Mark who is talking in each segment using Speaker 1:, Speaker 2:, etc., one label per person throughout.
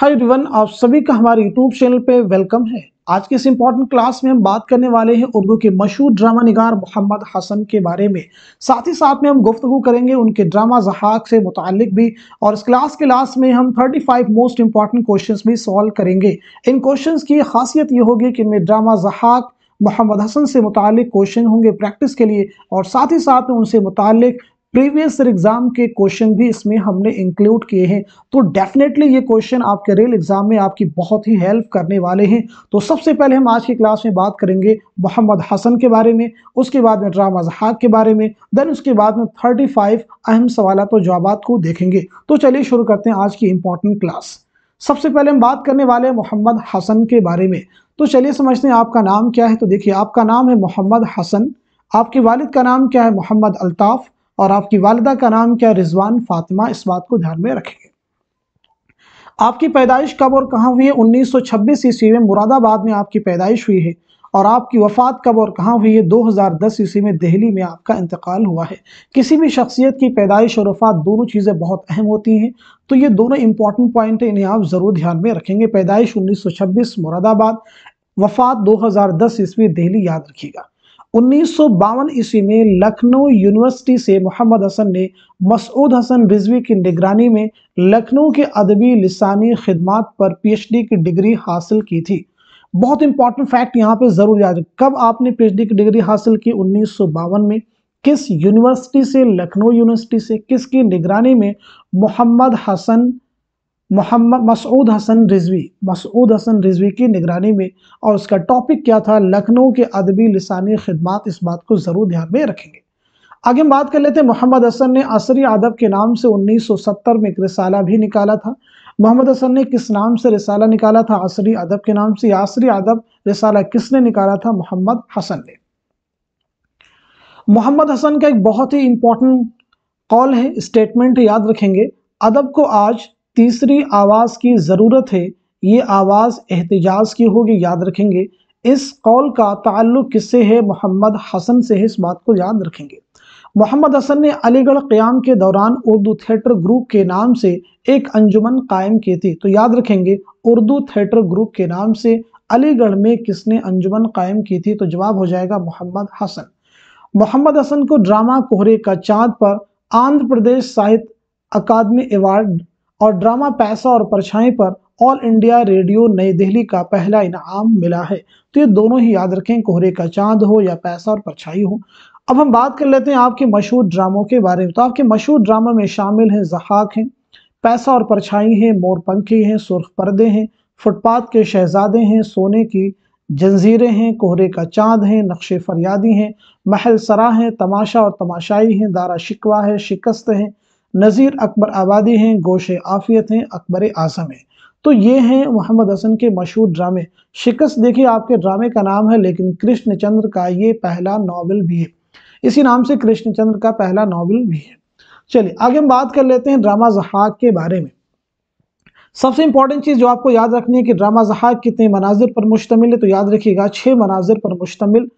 Speaker 1: hi everyone आप सभी का हमारे यूट्यूब चैनल पे वेलकम है आज के इस इम्पॉर्टेंट क्लास में हम बात करने वाले हैं उर्दू के मशहूर ड्रामा निगार मोहम्मद हसन के बारे में साथ ही साथ में हम गुफ्तु करेंगे उनके ड्रामा जहाक से मुतक भी और इस क्लास के लास्ट में हम 35 मोस्ट इम्पॉर्टेंट क्वेश्चन भी सॉल्व करेंगे इन क्वेश्चन की खासियत ये होगी कि इनमें ड्रामा जहाक मोहम्मद हसन से मुतल क्वेश्चन होंगे प्रैक्टिस के लिए और साथ ही साथ में उनसे मुतक प्रीवियस एग्जाम के क्वेश्चन भी इसमें हमने इंक्लूड किए हैं तो डेफिनेटली ये क्वेश्चन आपके रेल एग्जाम में आपकी बहुत ही हेल्प करने वाले हैं तो सबसे पहले हम आज की क्लास में बात करेंगे मोहम्मद हसन के बारे में उसके बाद में ड्रामा जहाक के बारे में देन उसके बाद में थर्टी फाइव अहम सवाल और जवाब को देखेंगे तो चलिए शुरू करते हैं आज की इंपॉर्टेंट क्लास सबसे पहले हम बात करने वाले हैं मोहम्मद हसन के बारे में तो चलिए समझते हैं आपका नाम क्या है तो देखिए आपका नाम है मोहम्मद हसन आपके वालिद का नाम क्या है मोहम्मद अल्ताफ़ और आपकी वालदा का नाम क्या रिजवान फातिमा इस बात को ध्यान में रखेंगे आपकी पैदाइश कब और कहाँ हुई है उन्नीस ईस्वी में मुरादाबाद में आपकी पैदाइश हुई है और आपकी वफ़ात कब और कहाँ हुई है 2010 ईस्वी में दिल्ली में आपका इंतकाल हुआ है किसी भी शख्सियत की पैदाइश और वफ़ात दोनों चीज़ें बहुत अहम होती हैं तो ये दोनों इंपॉर्टेंट पॉइंट हैं इन्हें आप ज़रूर ध्यान में रखेंगे पैदाइश 1926 मुरादाबाद वफ़ात 2010 ईस्वी दिल्ली याद रखिएगा उन्नीस ईस्वी में लखनऊ यूनिवर्सिटी से मोहम्मद हसन ने मसूद हसन रिजवी की निगरानी में लखनऊ के अदबी लसानी खदमात पर पीएचडी की डिग्री हासिल की थी बहुत इंपॉर्टेंट फैक्ट यहाँ पे ज़रूर याद कब आपने पीएचडी की डिग्री हासिल की उन्नीस में किस यूनिवर्सिटी से लखनऊ यूनिवर्सिटी से किसकी निगरानी में मोहम्मद हसन मोहम्मद मसूद हसन रिजवी मसूद हसन रिजवी की निगरानी में और उसका टॉपिक क्या था लखनऊ के अदबी लसानी खदमात इस बात को ज़रूर ध्यान में रखेंगे आगे हम बात कर लेते हैं मोहम्मद हसन ने असरी अदब के नाम से 1970 में एक रिसाला भी निकाला था मोहम्मद हसन ने किस नाम से रिसाला निकाला था असरी अदब के नाम से असरी अदब रिसाला किसने निकाला था मोहम्मद हसन ने मोहम्मद हसन का एक बहुत ही इंपॉर्टेंट कॉल है स्टेटमेंट याद रखेंगे अदब को आज तीसरी आवाज़ की ज़रूरत है ये आवाज़ एहतजाज की होगी याद रखेंगे इस कौल का ताल्लुक किससे है मोहम्मद हसन से है इस बात को याद रखेंगे मोहम्मद हसन ने अलीगढ़ क़्याम के दौरान उर्दू थिएटर ग्रुप के नाम से एक अंजुमन कायम की थी तो याद रखेंगे उर्दू थिएटर ग्रुप के नाम से अलीगढ़ में किसने अंजुमन कायम की थी तो जवाब हो जाएगा मोहम्मद हसन मोहम्मद हसन को ड्रामा कोहरे का चाँद पर आंध्र प्रदेश साहित्य अकादमी अवार्ड और ड्रामा पैसा और परछाई पर ऑल इंडिया रेडियो नई दिल्ली का पहला इनाम मिला है तो ये दोनों ही याद रखें कोहरे का चांद हो या पैसा और परछाई हो अब हम बात कर लेते हैं आपके मशहूर ड्रामों के बारे में तो आपके मशहूर ड्रामा में शामिल हैं जहाक हैं पैसा और परछाई हैं मोर पंखी हैं सुर्ख पर्दे हैं फुटपाथ के शहजादे हैं सोने की जंजीरें हैं कोहरे का चांद हैं नक्शे फरियादी हैं महल सरा हैं तमाशा और तमाशाई हैं दारा शिकवा है शिकस्त हैं नज़ीर अकबर आबादी हैं गोश आफियत हैं अकबर आसम हैं तो ये हैं मोहम्मद हसन के मशहूर ड्रामे शिकस्त देखिए आपके ड्रामे का नाम है लेकिन कृष्ण चंद्र का ये पहला नावल भी है इसी नाम से कृष्ण चंद्र का पहला नावल भी है चलिए आगे हम बात कर लेते हैं ड्रामा जहाक के बारे में सबसे इंपॉर्टेंट चीज़ जो आपको याद रखनी है कि ड्रामा जहाक कितने मनाजिर पर मुश्तमिल है तो याद रखिएगा छः मनाजिर पर मुश्तमिल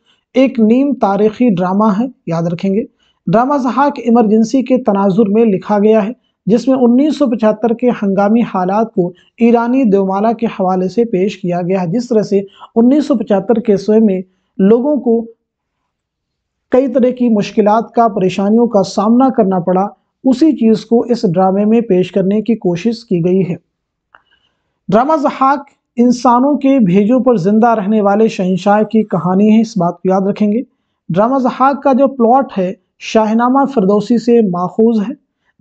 Speaker 1: एक नीम तारीखी ड्रामा है याद रखेंगे ड्रामा जहाक इमरजेंसी के तनाजुर में लिखा गया है जिसमें 1975 के हंगामी हालात को ईरानी देवमाला के हवाले से पेश किया गया है जिस तरह से 1975 के सोए में लोगों को कई तरह की मुश्किल का परेशानियों का सामना करना पड़ा उसी चीज़ को इस ड्रामे में पेश करने की कोशिश की गई है ड्रामा जहाक इंसानों के भेजों पर ज़िंदा रहने वाले शहनशाह की कहानी है इस बात को याद रखेंगे ड्रामा जहाक का जो प्लॉट है शाहनामा फरदोसी से माखूज है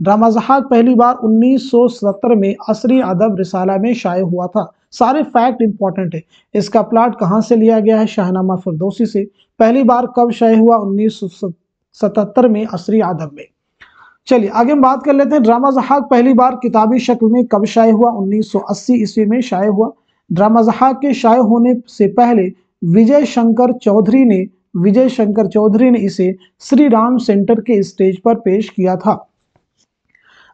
Speaker 1: ड्रामा जहाज पहली बार 1970 में असरी अदब रिसाला में शाये हुआ था सारे फैक्ट इम्पॉर्टेंट है इसका प्लाट कहाँ से लिया गया है शाहनामा फरदोसी से पहली बार कब शाये हुआ 1977 में असरी अदब में चलिए आगे हम बात कर लेते हैं ड्रामा जहाज पहली बार किताबी शक्ल में कब शाये हुआ 1980 ईस्वी में शाये हुआ ड्रामा जहाज के शाये होने से पहले विजय शंकर चौधरी ने विजय शंकर चौधरी ने इसे श्री राम सेंटर के स्टेज पर पेश किया था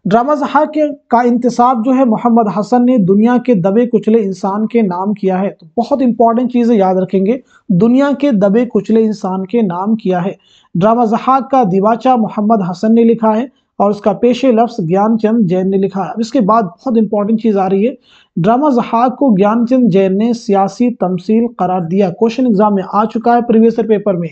Speaker 1: ड्रामा जहा के का इंतसाब जो है मोहम्मद हसन ने दुनिया के दबे कुचले इंसान के नाम किया है तो बहुत इंपॉर्टेंट चीज़ें याद रखेंगे दुनिया के दबे कुचले इंसान के नाम किया है ड्रामा जहा का दिवाचा मोहम्मद हसन ने लिखा है और उसका पेशे लफ्स ज्ञानचंद जैन ने लिखा है अब इसके बाद बहुत इंपॉर्टेंट चीज़ आ रही है ड्रामा जहाक को ज्ञानचंद जैन ने सियासी तमसील करार दिया क्वेश्चन एग्जाम में आ चुका है प्रीवियस पेपर में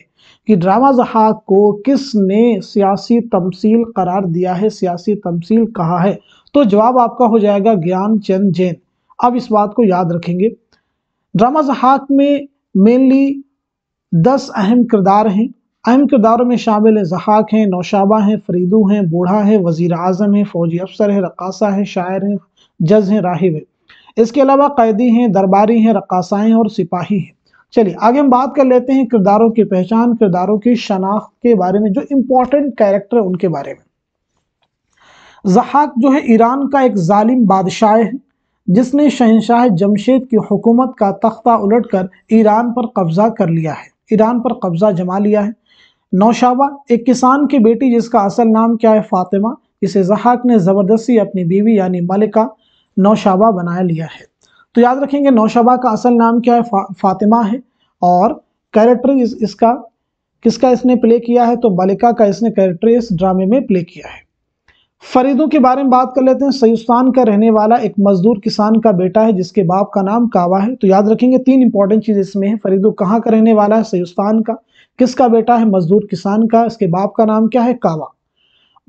Speaker 1: कि ड्रामा जहाक को किसने सियासी तमसील करार दिया है सियासी तमसील कहा है तो जवाब आपका हो जाएगा ज्ञानचंद जैन अब इस बात को याद रखेंगे ड्रामा जहाक में मेनली दस अहम किरदार हैं अहम किरदारों में शामिल हैं जहाक हैं नौशाबा हैं फरीदू हैं बूढ़ा है वजीर अजम है फ़ौजी अफसर है रकासा है शायर हैं जज हैं राहिब है इसके अलावा कैदी हैं दरबारी हैं हैं और सिपाही हैं चलिए आगे हम बात कर लेते हैं किरदारों की पहचान किरदारों की शनाख्त के बारे में जो इम्पोर्टेंट कैरेक्टर है उनके बारे में जहाक जो है ईरान का एक जालिम बादशाह है जिसने शहनशाह जमशेद की हुकूमत का तख्ता कर ईरान पर कब्जा कर लिया है ईरान पर कब्जा जमा लिया है नौशाबा एक किसान की बेटी जिसका असल नाम क्या है फातिमा इसे जहाक ने ज़बरदस्ती अपनी बीवी यानी मलिका नौशाबा बनाया लिया है तो याद रखेंगे नौशाबा का असल नाम क्या है फा, फातिमा है और कैरेक्टर इस, इसका किसका इसने प्ले किया है तो मलिका का इसने कैरेक्टर इस ड्रामे में प्ले किया है फरीदों के बारे में बात कर लेते हैं सयुस्तान का रहने वाला एक मजदूर किसान का बेटा है जिसके बाप का नाम कावा है तो याद रखेंगे तीन इंपॉर्टेंट चीज़ इसमें है फरीदो कहाँ का रहने वाला है सयुस्तान का किसका बेटा है मजदूर किसान का इसके बाप का नाम क्या है कावा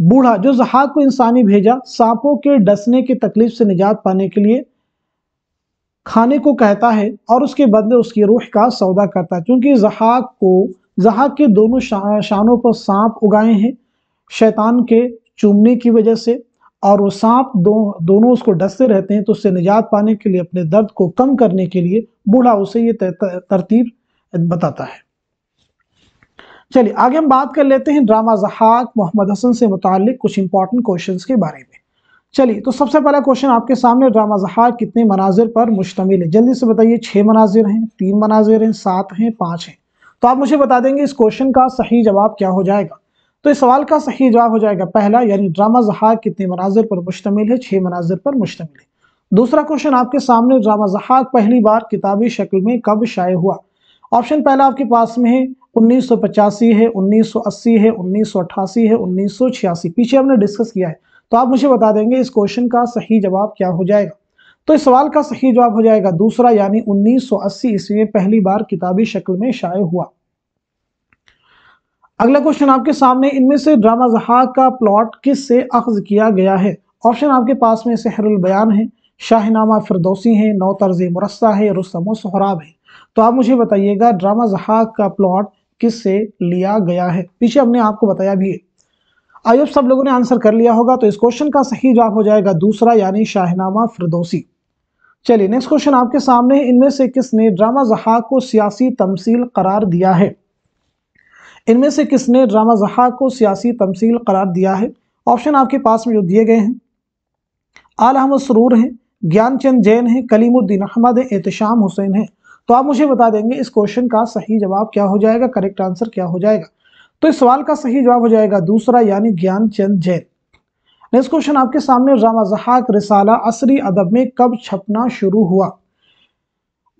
Speaker 1: बूढ़ा जो जहाज को इंसानी भेजा सांपों के डसने की तकलीफ से निजात पाने के लिए खाने को कहता है और उसके बदले उसकी रूह का सौदा करता है क्योंकि जहाज को जहाज के दोनों शा, शानों पर सांप उगाए हैं शैतान के चूमने की वजह से और वो सांप दो, दोनों उसको डसते रहते हैं तो उससे निजात पाने के लिए अपने दर्द को कम करने के लिए बूढ़ा उसे ये तरतीब बताता है चलिए आगे हम बात कर लेते हैं ड्रामा जहाक मोहम्मद हसन से मुतक कुछ इंपॉर्टेंट क्वेश्चन के बारे में चलिए तो सबसे पहला क्वेश्चन आपके सामने ड्रामा जहाक कितने मनाजिर पर मुश्तमिल है जल्दी से बताइए छः मनाजिर हैं तीन मनाजिर हैं सात हैं पाँच हैं तो आप मुझे बता देंगे इस क्वेश्चन का सही जवाब क्या हो जाएगा तो इस सवाल का सही जवाब हो जाएगा पहला यानी ड्रामा जहाक कितने मनाजिर पर मुश्तमिल है छः मनाजिर पर मुश्तमिल है दूसरा क्वेश्चन आपके सामने ड्रामा जहाक पहली बार किताबी शक्ल में कब शाये हुआ ऑप्शन पहला आपके पास में है 1985 है 1980 है 1988 है 1986 पीछे हमने डिस्कस किया है तो आप मुझे बता देंगे इस क्वेश्चन का सही जवाब क्या हो जाएगा तो इस सवाल का सही जवाब हो जाएगा दूसरा यानी 1980 सौ में पहली बार किताबी शक्ल में शाये हुआ अगला क्वेश्चन आपके सामने इनमें से ड्रामा जहा का प्लॉट किस से अखज किया गया है ऑप्शन आपके पास में सहरुल बयान है शाहनामा फिरदौसी है नौ तर्ज मुरस्ता है रुस्तम सहराब है तो आप मुझे बताइएगा ड्रामा जहा का प्लॉट किस से लिया गया है पीछे हमने आपको बताया भी है आई होप सब लोगों ने आंसर कर लिया होगा तो इस क्वेश्चन का सही जवाब हो जाएगा दूसरा यानी शाहनामा फिरदोसी चलिए नेक्स्ट क्वेश्चन आपके सामने है इनमें से किसने ड्रामा जहा को सियासी तमसील करार दिया है इनमें से किसने ड्रामा जहा को सियासी तमसील करार दिया है ऑप्शन आपके पास में जो दिए गए हैं आल अहमद सरूर हैं ज्ञानचंद जैन हैं कलीमुद्दीन अहमद हैं एहतशाम हुसैन हैं तो आप मुझे बता देंगे इस क्वेश्चन का सही जवाब क्या हो जाएगा करेक्ट आंसर क्या हो जाएगा तो इस सवाल का सही जवाब हो जाएगा दूसरा यानी ज्ञान चंद जैन नेक्स्ट क्वेश्चन आपके सामने रामा जहाक रिसाला असरी अदब में कब छपना शुरू हुआ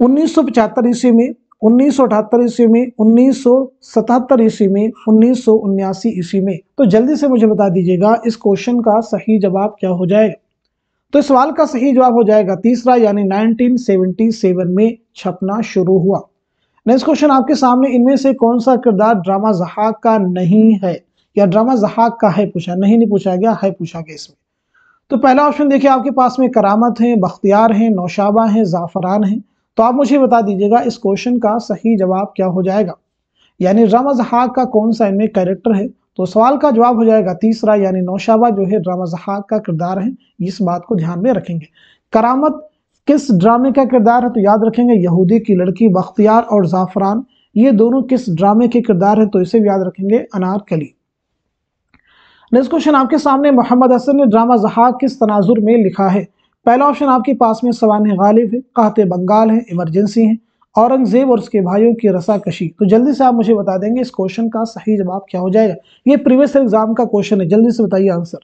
Speaker 1: 1975 ईस्वी में 1978 ईस्वी में 1977 ईस्वी में उन्नीस ईस्वी में तो जल्दी से मुझे बता दीजिएगा इस क्वेश्चन का सही जवाब क्या हो जाएगा तो इस सवाल का सही जवाब हो जाएगा तीसरा यानी 1977 में छपना शुरू हुआ नेक्स्ट क्वेश्चन आपके सामने इनमें से कौन सा किरदार ड्रामा जहाक का नहीं है या ड्रामा जहाक का है पूछा नहीं नहीं पूछा गया है पूछा गया इसमें तो पहला ऑप्शन देखिए आपके पास में करामत है बख्तियार हैं नौशाबा हैं जाफरान हैं तो आप मुझे बता दीजिएगा इस क्वेश्चन का सही जवाब क्या हो जाएगा यानी ड्रामा जहाक का कौन सा इनमें कैरेक्टर है तो सवाल का जवाब हो जाएगा तीसरा यानी नौशाबा जो है ड्रामा जहाक का किरदार है इस बात को ध्यान में रखेंगे करामत किस ड्रामे का किरदार है तो याद रखेंगे यहूदी की लड़की बख्तियार और ज़ाफ़रान ये दोनों किस ड्रामे के किरदार हैं तो इसे भी याद रखेंगे कली नेक्स्ट क्वेश्चन आपके सामने मोहम्मद असर ने ड्रामा जहाक किस तनाजुर में लिखा है पहला ऑप्शन आपके पास में सवान गालिब है कहते बंगाल है इमरजेंसी है औरंगजेब और उसके भाइयों की रसाकशी तो जल्दी से आप मुझे बता देंगे इस क्वेश्चन का सही जवाब क्या हो जाएगा ये प्रीवियस एग्जाम का क्वेश्चन है जल्दी से बताइए आंसर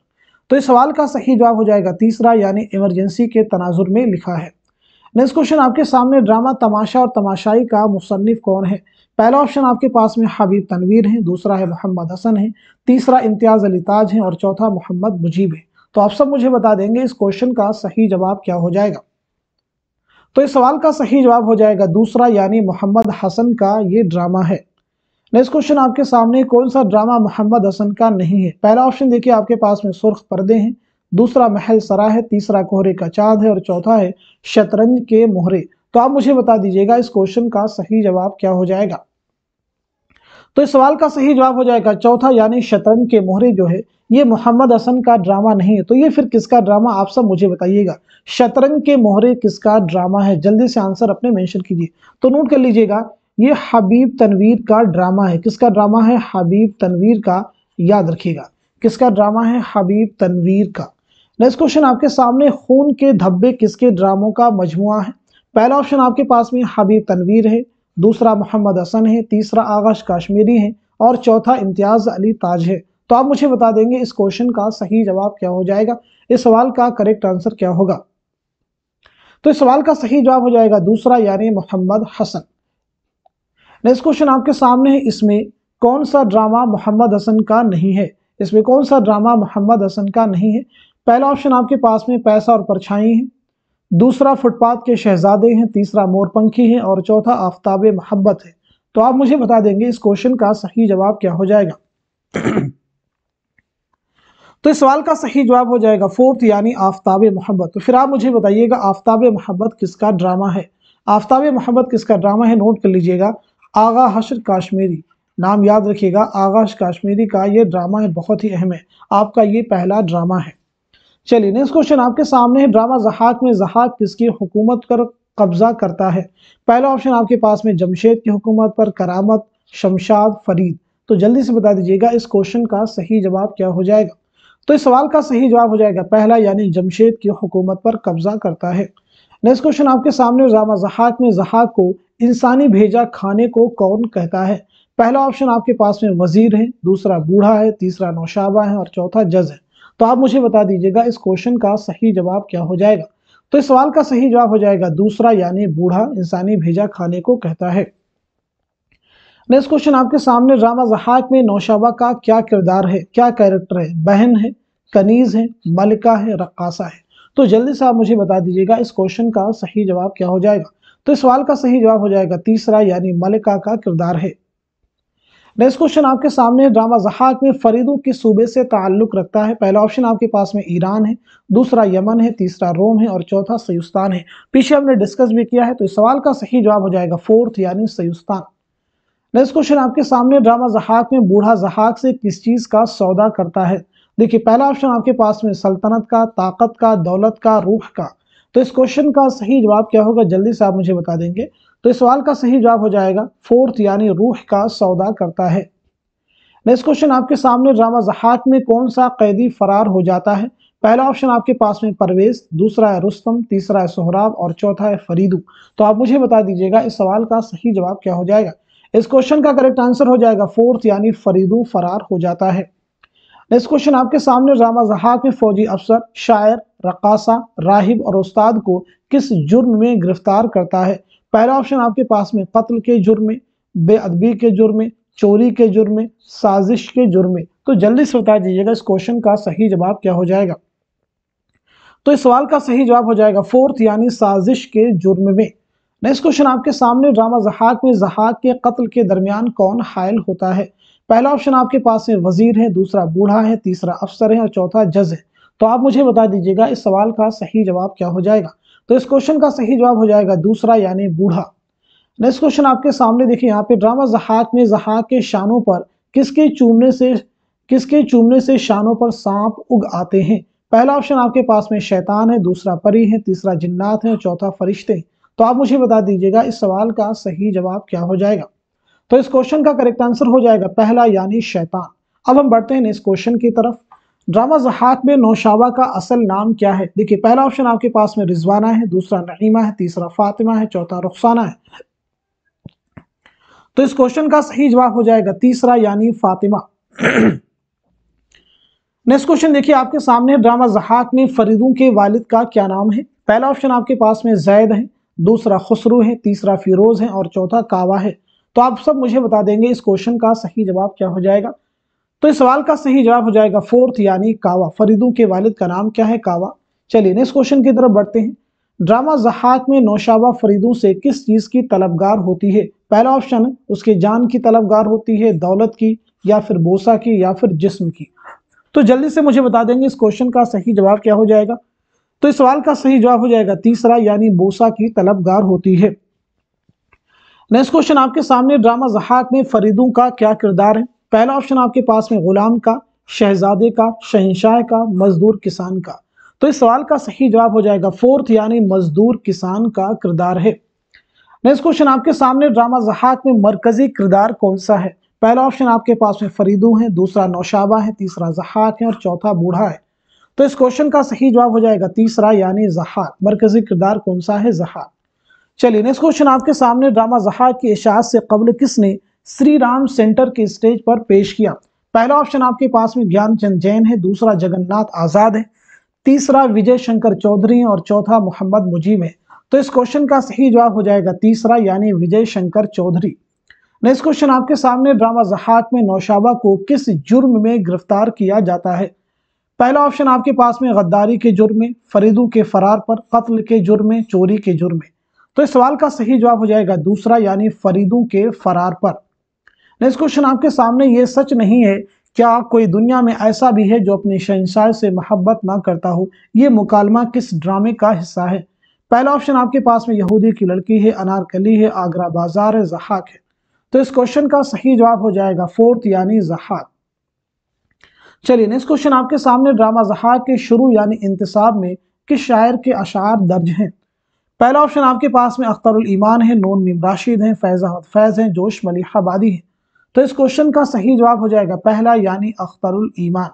Speaker 1: तो इस सवाल का सही जवाब हो जाएगा तीसरा यानी इमरजेंसी के तनाजुर में लिखा है नेक्स्ट क्वेश्चन आपके सामने ड्रामा तमाशा और तमाशाई का मुसनफ़ कौन है पहला ऑप्शन आपके पास में हबीब तनवीर हैं दूसरा है मोहम्मद हसन है तीसरा इम्तियाज़ अली ताज हैं और चौथा मोहम्मद मुजीब है तो आप सब मुझे बता देंगे इस क्वेश्चन का सही जवाब क्या हो जाएगा तो इस सवाल का सही जवाब हो जाएगा दूसरा यानी मोहम्मद हसन का ये ड्रामा है नेक्स्ट क्वेश्चन आपके सामने कौन सा ड्रामा मोहम्मद हसन का नहीं है पहला ऑप्शन देखिए आपके पास में सुर्ख पर्दे हैं दूसरा महल सरा है तीसरा कोहरे का चांद है और चौथा है शतरंज के मोहरे तो आप मुझे बता दीजिएगा इस क्वेश्चन का सही जवाब क्या हो जाएगा तो इस सवाल का सही जवाब हो जाएगा चौथा यानी शतरंज के मोहरे जो है ये मोहम्मद हसन का ड्रामा नहीं है तो ये फिर किसका ड्रामा आप सब मुझे बताइएगा शतरंज के मोहरे किसका ड्रामा है जल्दी से आंसर अपने मेंशन कीजिए तो नोट कर लीजिएगा ये हबीब तनवीर का ड्रामा है किसका ड्रामा है हबीब तनवीर का याद रखिएगा किसका ड्रामा है हबीब तनवीर का नेक्स्ट क्वेश्चन आपके सामने खून के धब्बे किसके ड्रामों का मजमुआ है पहला ऑप्शन आपके पास में हबीब तनवीर है दूसरा मोहम्मद हसन है तीसरा आगाश काश्मीरी है और चौथा इम्तियाज़ अली ताज है तो आप मुझे बता देंगे इस क्वेश्चन का सही जवाब क्या हो जाएगा इस सवाल का करेक्ट आंसर क्या होगा तो इस सवाल का सही जवाब हो जाएगा दूसरा यानी मोहम्मद हसन नेक्स्ट क्वेश्चन आपके सामने है इसमें कौन सा ड्रामा मोहम्मद हसन का नहीं है इसमें कौन सा ड्रामा मोहम्मद हसन का नहीं है पहला ऑप्शन आपके पास में पैसा और परछाई है दूसरा फुटपाथ के शहजादे हैं तीसरा मोरपंखी हैं और चौथा आफ्ताब मोहब्बत है तो आप मुझे बता देंगे इस क्वेश्चन का सही जवाब क्या हो जाएगा तो इस सवाल का सही जवाब हो जाएगा फोर्थ यानी आफ्ताब मोहब्बत तो फिर आप मुझे बताइएगा आफ्ताब मोहब्बत किसका ड्रामा है आफ्ताब मोहब्बत किसका ड्रामा है नोट कर लीजिएगा आगा हशर काश्मीरी नाम याद रखिएगा आगाश काश्मीरी का ये ड्रामा है बहुत ही अहम है आपका ये पहला ड्रामा है चलिए नेक्स्ट क्वेश्चन आपके सामने है ड्रामा जहाक में जहाक किसकी हुकूमत कर कब्जा करता है पहला ऑप्शन आपके पास में जमशेद की हुकूमत पर करामत शमशाद फरीद तो जल्दी से बता दीजिएगा इस क्वेश्चन का सही जवाब क्या हो जाएगा तो इस सवाल का सही जवाब हो जाएगा पहला यानी जमशेद की हुकूमत पर कब्जा करता है नेक्स्ट क्वेश्चन आपके सामने ड्रामा जहाक में जहाक को इंसानी भेजा खाने को कौन कहता है पहला ऑप्शन आपके पास में वजीर है दूसरा बूढ़ा है तीसरा नौशाबा है और चौथा जज है तो आप मुझे बता दीजिएगा इस क्वेश्चन का सही जवाब क्या हो जाएगा तो इस सवाल का सही जवाब हो जाएगा दूसरा यानी बूढ़ा इंसानी भेजा खाने को कहता है नेक्स्ट क्वेश्चन आपके सामने रामा जहाक में नौशाबा का क्या किरदार है क्या कैरेक्टर है बहन है कनीज है मलिका है रक्कासा है तो जल्दी से आप मुझे बता दीजिएगा इस क्वेश्चन का सही जवाब क्या हो जाएगा तो इस सवाल का सही जवाब हो जाएगा तीसरा यानी मलिका का किरदार है नेक्स्ट क्वेश्चन आपके सामने ड्रामा जहाक में फरीदों के सूबे से ताल्लुक रखता है पहला ऑप्शन आपके पास में ईरान है दूसरा यमन है तीसरा रोम है और चौथा सयुस्तान है पीछे हमने डिस्कस भी किया है तो इस सवाल का सही जवाब हो जाएगा फोर्थ यानी सयुस्तान नेक्स्ट क्वेश्चन आपके सामने ड्रामा जहाक में बूढ़ा जहाक से किस चीज़ का सौदा करता है देखिए पहला ऑप्शन आपके पास में सल्तनत का ताकत का दौलत का रूह का तो इस क्वेश्चन का सही जवाब क्या होगा जल्दी से आप मुझे बता देंगे तो इस सवाल का सही जवाब हो जाएगा फोर्थ यानी रूह का सौदा करता है नेक्स्ट क्वेश्चन आपके सामने ड्रामा जहात में कौन सा कैदी फरार हो जाता है पहला ऑप्शन आपके पास में परवेज दूसरा है रुस्तम तीसरा है सोहराब और चौथा है फरीदू तो आप मुझे बता दीजिएगा इस सवाल का सही जवाब क्या हो जाएगा इस क्वेश्चन का करेक्ट आंसर हो जाएगा फोर्थ यानी फरीदू फरार हो जाता है नेक्स्ट क्वेश्चन आपके सामने रामा जहाक में फौजी अफसर शायर रकासा राहिब और उस्ताद को किस जुर्म में गिरफ्तार करता है पहला ऑप्शन आपके पास में कत्ल के जुर्म में बेअदबी के जुर्म में चोरी के जुर्म में साजिश के जुर्म में तो जल्दी से बता दीजिएगा इस क्वेश्चन का सही जवाब क्या हो जाएगा तो इस सवाल का सही जवाब हो जाएगा फोर्थ यानी साजिश के जुर्म में नेक्स्ट क्वेश्चन आपके सामने ड्रामा जहाक में जहाक के कत्ल के दरमियान कौन हायल होता है पहला ऑप्शन आपके पास में वजीर है दूसरा बूढ़ा है तीसरा अफसर है और चौथा जज है तो आप मुझे बता दीजिएगा इस सवाल का सही जवाब क्या हो जाएगा तो इस क्वेश्चन का सही जवाब हो जाएगा दूसरा यानी बूढ़ा नेक्स्ट क्वेश्चन आपके सामने देखिए यहाँ पे ड्रामा जहाक में जहाक के शानों पर किसके चूमने से किसके चूमने से शानों पर सांप उग आते हैं पहला ऑप्शन आपके पास में शैतान है दूसरा परी है तीसरा जिन्नात है चौथा फरिश्ते तो आप मुझे बता दीजिएगा इस सवाल का सही जवाब क्या हो जाएगा तो इस क्वेश्चन का करेक्ट आंसर हो जाएगा पहला यानी शैतान अब हम बढ़ते हैं इस क्वेश्चन की तरफ ड्रामा जहात में नौशाबा का असल नाम क्या है देखिए पहला ऑप्शन आपके पास में रिजवाना है दूसरा नईमा है तीसरा फातिमा है चौथा रुखसाना है तो इस क्वेश्चन का सही जवाब हो जाएगा तीसरा यानी फातिमा नेक्स्ट क्वेश्चन देखिए आपके सामने ड्रामा जहात में फरीदों के वालिद का क्या नाम है पहला ऑप्शन आपके पास में जैद है दूसरा खुसरू है तीसरा फिरोज है और चौथा कावा है तो आप सब मुझे बता देंगे इस क्वेश्चन का सही जवाब क्या हो जाएगा तो इस सवाल का सही जवाब हो जाएगा फोर्थ यानी कावा फरीदू के वालिद का नाम क्या है कावा चलिए नेक्स्ट क्वेश्चन की तरफ बढ़ते हैं ड्रामा जहाक में नौशाबा फरीदों से किस चीज़ की तलबगार होती है पहला ऑप्शन है उसके जान की तलबगार होती है दौलत की या फिर बोसा की या फिर जिस्म की तो जल्दी से मुझे बता देंगे इस क्वेश्चन का सही जवाब क्या हो जाएगा तो इस सवाल का सही जवाब हो जाएगा तीसरा यानी बोसा की तलबगार होती है नेक्स्ट क्वेश्चन आपके सामने ड्रामा जहाक में फरीदों का क्या किरदार है पहला ऑप्शन आपके पास में गुलाम का शहजादे का शहनशाह का मजदूर किसान का तो इस सवाल का सही जवाब हो जाएगा फोर्थ यानी मजदूर किसान का किरदार है नेक्स्ट क्वेश्चन आपके सामने ड्रामा जहाक में मरकजी किरदार कौन सा है पहला ऑप्शन आपके पास में फरीदू है दूसरा नौशाबा है तीसरा जहाक है और चौथा बूढ़ा है तो इस क्वेश्चन का सही जवाब हो जाएगा तीसरा यानी जहाक मरकजी किरदार कौन सा है जहाक चलिए नेक्स्ट क्वेश्चन आपके सामने ड्रामा जहाक की इशात से कबल किसने श्री राम सेंटर के स्टेज पर पेश किया पहला ऑप्शन आपके पास में ज्ञानचंद जैन है दूसरा जगन्नाथ आजाद है तीसरा विजय शंकर चौधरी और चौथा मोहम्मद मुजीब है तो इस क्वेश्चन का सही जवाब हो जाएगा तीसरा यानी विजय शंकर चौधरी नेक्स्ट क्वेश्चन आपके सामने ड्रामा जहात में नौशाबा को किस जुर्म में गिरफ्तार किया जाता है पहला ऑप्शन आपके पास में गद्दारी के जुर्म में फरीदू के फरार पर कत्ल के जुर्म में चोरी के जुर्म में तो इस सवाल का सही जवाब हो जाएगा दूसरा यानी फरीदू के फरार पर नेक्स्ट क्वेश्चन आपके सामने ये सच नहीं है क्या कोई दुनिया में ऐसा भी है जो अपने शहनशाह से मोहब्बत ना करता हो ये मुकालमा किस ड्रामे का हिस्सा है पहला ऑप्शन आपके पास में यहूदी की लड़की है अनारकली है आगरा बाजार है जहाक है तो इस क्वेश्चन का सही जवाब हो जाएगा फोर्थ यानी जहाक चलिए नेक्स्ट क्वेश्चन आपके सामने ड्रामा जहाक के शुरू यानी इंतसाब में किस शायर के अशार दर्ज हैं पहला ऑप्शन आपके पास में अख्तरुल ईमान है नोन मीम राशिद हैं फैज़ अहमद फैज़ हैं जोश मलिहाबादी हैं तो इस क्वेश्चन का सही जवाब हो जाएगा पहला यानी अख्तरुल ईमान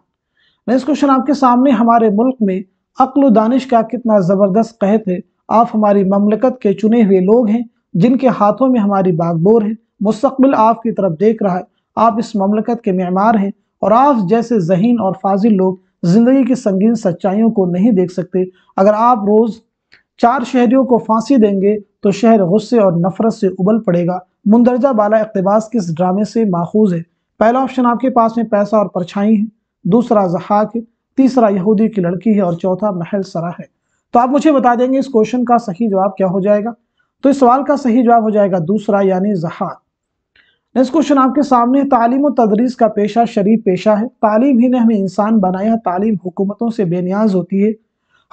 Speaker 1: नेक्स्ट क्वेश्चन आपके सामने हमारे मुल्क में अक्ल दानिश का कितना ज़बरदस्त कहत है आप हमारी ममलकत के चुने हुए लोग हैं जिनके हाथों में हमारी बागबोर है मुस्तबिल आपकी तरफ देख रहा है आप इस ममलकत के मैमार हैं और आप जैसे जहीन और फाजिल लोग ज़िंदगी की संगीन सच्चाइयों को नहीं देख सकते अगर आप रोज़ चार शहरियों को फांसी देंगे तो शहर गुस्से और नफरत से उबल पड़ेगा मंदरजा बाला इकतबास किस ड्रामे से माखूज है पहला ऑप्शन आपके पास में पैसा और परछाई है दूसरा जहाक है तीसरा यहूदी की लड़की है और चौथा महल सरा है तो आप मुझे बता देंगे इस क्वेश्चन का सही जवाब क्या हो जाएगा तो इस सवाल का सही जवाब हो जाएगा दूसरा यानी जहाक नेक्स्ट क्वेश्चन आपके सामने तालीम तदरीस का पेशा शरीफ पेशा है तालीम ही ने हमें इंसान बनाया तालीम हुकूमतों से बेनियाज होती है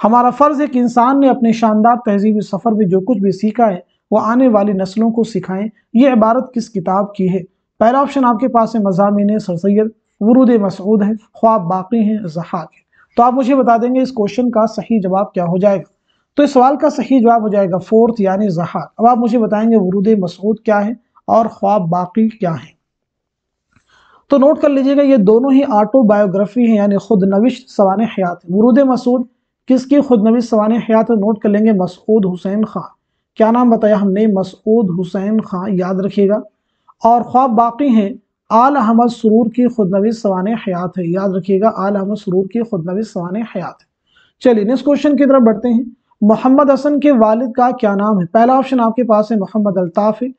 Speaker 1: हमारा फ़र्ज़ है कि इंसान ने अपने शानदार तहजीबी सफ़र में जो कुछ भी सीखा है वो आने वाली नस्लों को सिखाएं ये इबारत किस किताब की है पहला ऑप्शन आपके पास है मजामिन सर सैद वरूद मसूद है ख्वाब बाकी हैं जहाक है तो आप मुझे बता देंगे इस क्वेश्चन का सही जवाब क्या हो जाएगा तो इस सवाल का सही जवाब हो जाएगा फोर्थ यानी जहाक अब आप मुझे बताएंगे वरूद मसूद क्या है और ख्वाब बाकी क्या है तो नोट कर लीजिएगा ये दोनों ही आटो बायोग्राफी है यानी खुद नविश सवान हयात वरूद मसूद किसकी खुद नविश सवान हयात नोट कर लेंगे मसूद हुसैन खान क्या नाम बताया हमने मसूद हुसैन खां याद रखिएगा और ख्वाब बाकी हैं आल अहमद सरूर की खुदनवी सवान हयात है याद रखिएगा आल अहमद सरूर की खुदनवी सवान हयात है चलिए नेक्स्ट क्वेश्चन की तरफ बढ़ते हैं मोहम्मद हसन के वालिद का क्या नाम है पहला ऑप्शन आपके पास है मोहम्मद अल्ताफ़ है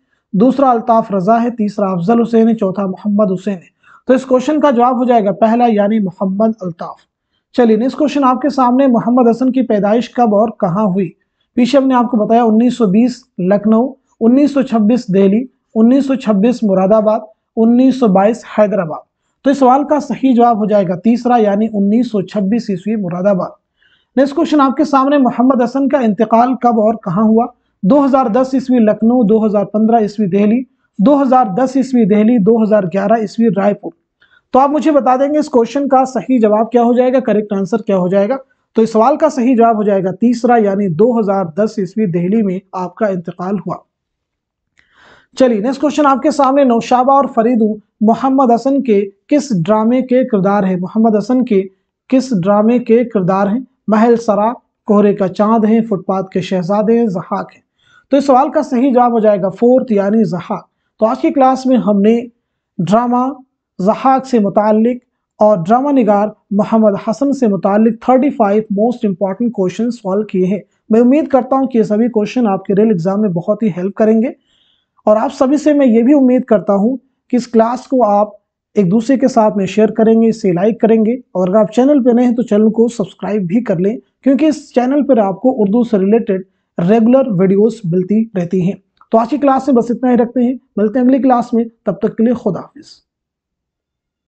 Speaker 1: दूसरा अल्ताफ़ रज़ा है तीसरा अफजल हुसैन है चौथा मोहम्मद हुसैन है तो इस क्वेश्चन का जवाब हो जाएगा पहला यानी मोहम्मद अल्ताफ़ चलिए नेक्स्ट क्वेश्चन आपके सामने मोहम्मद हसन की पैदाइश कब और कहाँ हुई पीछे हमने आपको बताया 1920 लखनऊ 1926 दिल्ली 1926 मुरादाबाद 1922 हैदराबाद तो इस सवाल का सही जवाब हो जाएगा तीसरा यानी 1926 ईस्वी मुरादाबाद नेक्स्ट क्वेश्चन आपके सामने मोहम्मद हसन का इंतकाल कब और कहाँ हुआ 2010 ईस्वी लखनऊ 2015 ईस्वी दिल्ली 2010 ईस्वी दिल्ली 2011 ईस्वी रायपुर तो आप मुझे बता देंगे इस क्वेश्चन का सही जवाब क्या हो जाएगा करेक्ट आंसर क्या हो जाएगा तो इस सवाल का सही जवाब हो जाएगा तीसरा यानी 2010 ईस्वी दिल्ली में आपका इंतकाल हुआ चलिए नेक्स्ट क्वेश्चन आपके सामने नौशाबा और फरीदू मोहम्मद हसन के किस ड्रामे के किरदार हैं मोहम्मद हसन के किस ड्रामे के किरदार हैं महल सरा कोहरे का चांद है फुटपाथ के शहजादे हैं जहाक हैं तो इस सवाल का सही जवाब हो जाएगा फोर्थ यानी जहाक तो आज की क्लास में हमने ड्रामा जहाक से मुतल और ड्रामा निगार मोहम्मद हसन से मुतालिक 35 मोस्ट इंपॉर्टेंट क्वेश्चन सॉल्व किए हैं मैं उम्मीद करता हूँ कि ये सभी क्वेश्चन आपके रेल एग्ज़ाम में बहुत ही हेल्प करेंगे और आप सभी से मैं ये भी उम्मीद करता हूँ कि इस क्लास को आप एक दूसरे के साथ में शेयर करेंगे इसे लाइक करेंगे और अगर आप चैनल पर नए हैं तो चैनल को सब्सक्राइब भी कर लें क्योंकि इस चैनल पर आपको उर्दू से रिलेटेड रेगुलर वीडियोस मिलती रहती हैं तो आज की क्लास में बस इतना ही रखते हैं मिलते हैं अगली क्लास में तब तक के लिए खुदा हाफिज़